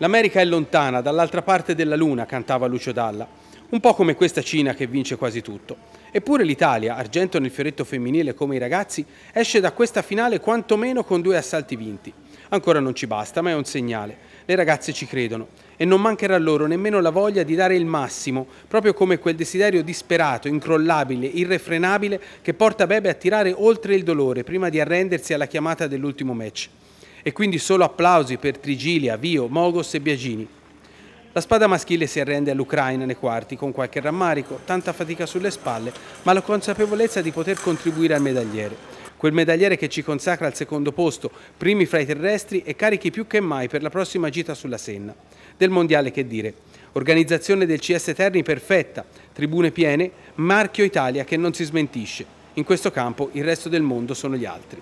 L'America è lontana, dall'altra parte della luna, cantava Lucio Dalla, un po' come questa Cina che vince quasi tutto. Eppure l'Italia, argento nel fioretto femminile come i ragazzi, esce da questa finale quantomeno con due assalti vinti. Ancora non ci basta, ma è un segnale. Le ragazze ci credono e non mancherà loro nemmeno la voglia di dare il massimo, proprio come quel desiderio disperato, incrollabile, irrefrenabile che porta Bebe a tirare oltre il dolore prima di arrendersi alla chiamata dell'ultimo match. E quindi solo applausi per Trigilia, Vio, Mogos e Biagini. La spada maschile si arrende all'Ucraina nei quarti con qualche rammarico, tanta fatica sulle spalle, ma la consapevolezza di poter contribuire al medagliere. Quel medagliere che ci consacra al secondo posto, primi fra i terrestri e carichi più che mai per la prossima gita sulla Senna. Del mondiale che dire. Organizzazione del CS Terni perfetta, tribune piene, marchio Italia che non si smentisce. In questo campo il resto del mondo sono gli altri.